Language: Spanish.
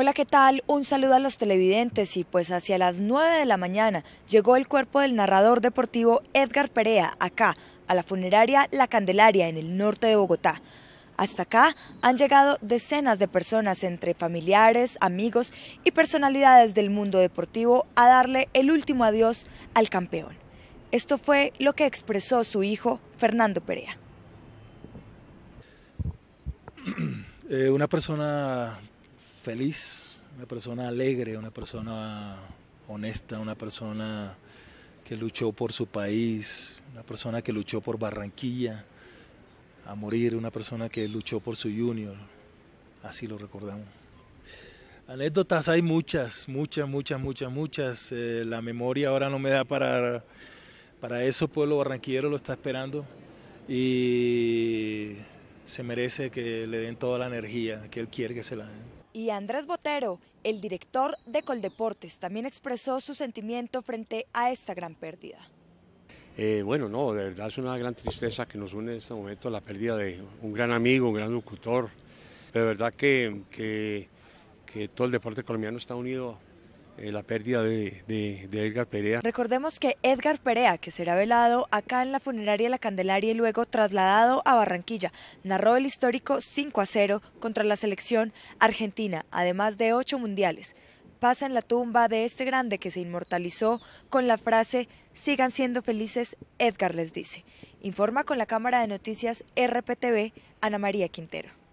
Hola, ¿qué tal? Un saludo a los televidentes y pues hacia las 9 de la mañana llegó el cuerpo del narrador deportivo Edgar Perea acá, a la funeraria La Candelaria en el norte de Bogotá. Hasta acá han llegado decenas de personas entre familiares, amigos y personalidades del mundo deportivo a darle el último adiós al campeón. Esto fue lo que expresó su hijo Fernando Perea. Eh, una persona feliz, una persona alegre, una persona honesta, una persona que luchó por su país, una persona que luchó por Barranquilla a morir, una persona que luchó por su junior, así lo recordamos. Anécdotas hay muchas, muchas, muchas, muchas, muchas. Eh, la memoria ahora no me da para, para eso, pueblo barranquillero lo está esperando y se merece que le den toda la energía que él quiere que se la den. Y Andrés Botero, el director de Coldeportes, también expresó su sentimiento frente a esta gran pérdida. Eh, bueno, no, de verdad es una gran tristeza que nos une en este momento la pérdida de un gran amigo, un gran locutor. De verdad que, que todo el deporte colombiano está unido eh, la pérdida de, Edgar Perea. Recordemos que Edgar Perea, que será velado acá en la funeraria La Candelaria y luego trasladado a Barranquilla, narró el histórico 5 a 0 contra la selección argentina, además de ocho mundiales. Pasa en la tumba de este grande que se inmortalizó con la frase Sigan siendo felices, Edgar les dice. Informa con la cámara de noticias RPTV Ana María Quintero.